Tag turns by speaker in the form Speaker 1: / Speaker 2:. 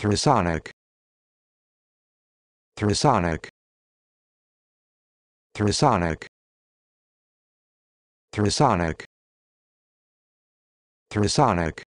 Speaker 1: Thrasonic Thrasonic Thrasonic Thrasonic Thrasonic